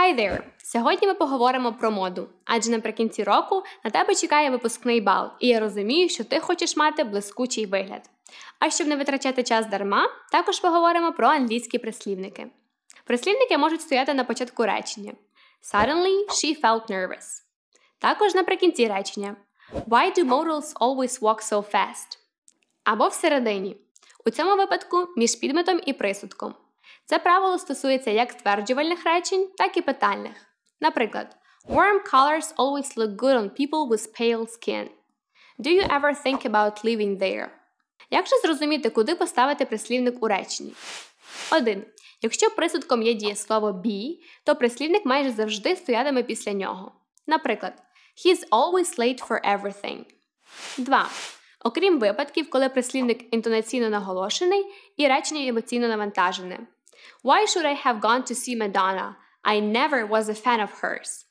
Hi there! Сьогодні ми поговоримо про моду, адже наприкінці року на тебе чекає випускний бал, і я розумію, що ти хочеш мати блискучий вигляд. А щоб не витрачати час дарма, також поговоримо про англійські прислівники. Прислівники можуть стояти на початку речення. Suddenly she felt nervous. Також наприкінці речення. Why do models always walk so fast? Або всередині. У цьому випадку між підметом і присудком. Це правило стосується як стверджувальних речень, так і питальних. Наприклад, warm colors always look good on people with pale skin. Do you ever think about living there? Як же зрозуміти, куди поставити прислівник у реченні? 1. Якщо присудком є дієслово be, то прислівник майже завжди стоятиме після нього. Наприклад, He's always late for everything. 2. Окрім випадків, коли прислівник інтонаційно наголошений і речення емоційно навантажене. Why should I have gone to see Madonna? I never was a fan of hers.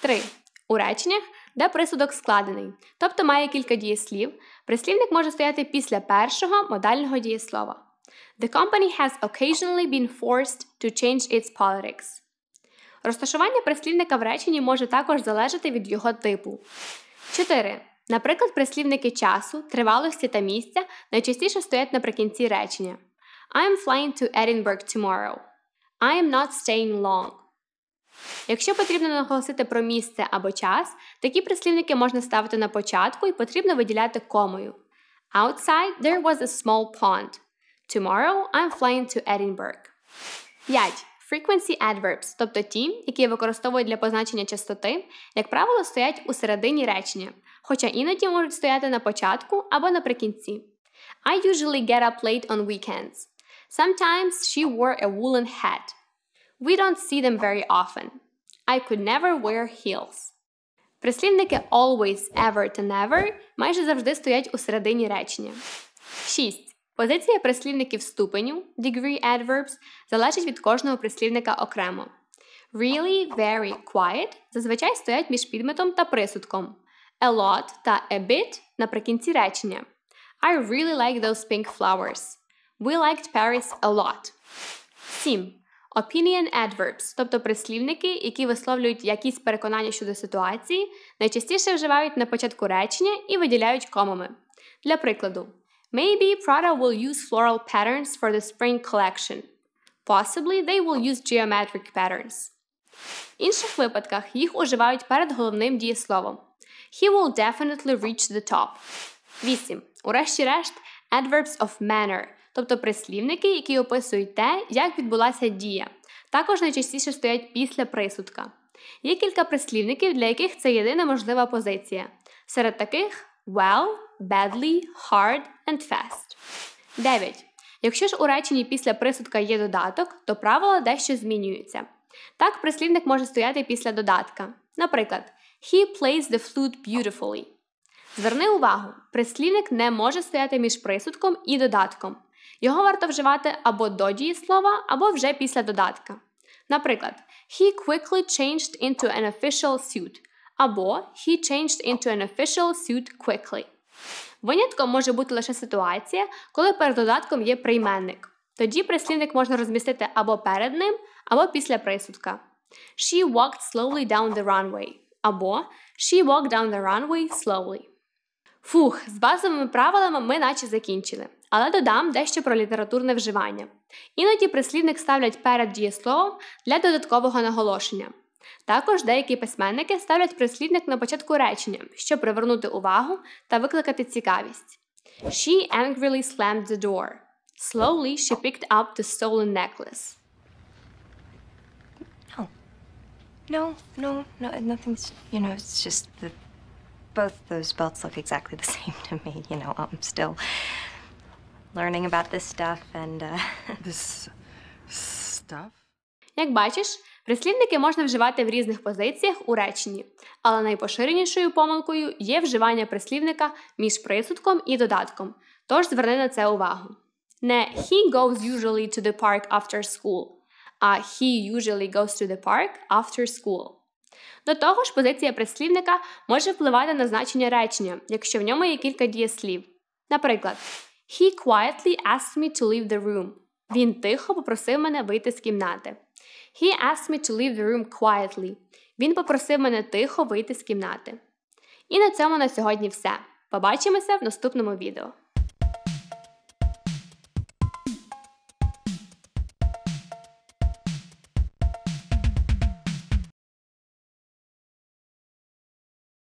3. У реченнях, де присудок складений, тобто має кілька дієслів, прислівник може стояти після першого модального дієслова. The company has occasionally been forced to change its politics. Розташування прислівника в реченні може також залежати від його типу. 4. Наприклад, прислівники часу, тривалості та місця найчастіше стоять наприкінці речення. I am flying to Edinburgh tomorrow. I am not staying long. Якщо потрібно наголосити про місце або час, такі прислівники можна ставити на початку і потрібно виділяти комою. Outside there was a small pond. Tomorrow I'm flying to Edinburgh. 5. Frequency adverbs, тобто ті, які використовують для позначення частоти, як правило, стоять у середині речення, хоча іноді можуть стояти на початку або наприкінці. I usually get up late on weekends. Sometimes she wore a woolen hat. We don't see them very often. I could never wear heels. Прислівники always, ever та never майже завжди стоять у середині речення. 6. Позиція прислівників ступеню degree adverbs залежить від кожного прислівника окремо. Really, very, quiet зазвичай стоять між підметом та присудком. A lot та a bit наприкінці речення. I really like those pink flowers. We liked Paris a lot. 7. Opinion adverbs, тобто прислівники, які висловлюють якісь переконання щодо ситуації, найчастіше вживають на початку речення і виділяють комами. Для прикладу, Maybe Prada will use floral patterns for the spring collection. Possibly they will use geometric patterns. В інших випадках їх уживають перед головним дієсловом. He will definitely reach the top. 8. Урешті-решт, adverbs of manner – тобто прислівники, які описують те, як відбулася дія. Також найчастіше стоять після присудка. Є кілька прислівників, для яких це єдина можлива позиція. Серед таких well, badly, hard and fast. 9. Якщо ж у реченні після присудка є додаток, то правила дещо змінюються. Так, прислівник може стояти після додатка. Наприклад, He plays the flute beautifully. Зверни увагу, прислівник не може стояти між присудком і додатком. Його варто вживати або до дієслова, або вже після додатка. Наприклад, he quickly changed into an official suit, або he changed into an official suit quickly. Винятком може бути лише ситуація, коли перед додатком є прийменник. Тоді прислівник можна розмістити або перед ним, або після присудка. She walked slowly down the runway, або She walked down the runway slowly. Фух, з базовими правилами ми наче закінчили але додам дещо про літературне вживання. Іноді прислівник ставлять перед дієсловом для додаткового наголошення. Також деякі письменники ставлять прислідник на початку речення, щоб привернути увагу та викликати цікавість. She angrily slammed the door. Slowly she picked up the stolen necklace. No. Oh. No, no, no, nothing's, you know, it's just the both those belts look exactly the same to me, you know, I'm um, still learning about this stuff and... Uh... This stuff? Як бачиш, прислівники можна вживати в різних позиціях у реченні, але найпоширенішою помилкою є вживання прислівника між присудком і додатком, тож зверни на це увагу. Не he goes usually to the park after school, а he usually goes to the park after school. До того ж, позиція прислівника може впливати на значення речення, якщо в ньому є кілька дієслів. Наприклад, He quietly asked me to leave the room. Він тихо попросив мене вийти з кімнати. He asked me to leave the room quietly. Він попросив мене тихо вийти з кімнати. І на цьому на сьогодні все. Побачимося в наступному відео.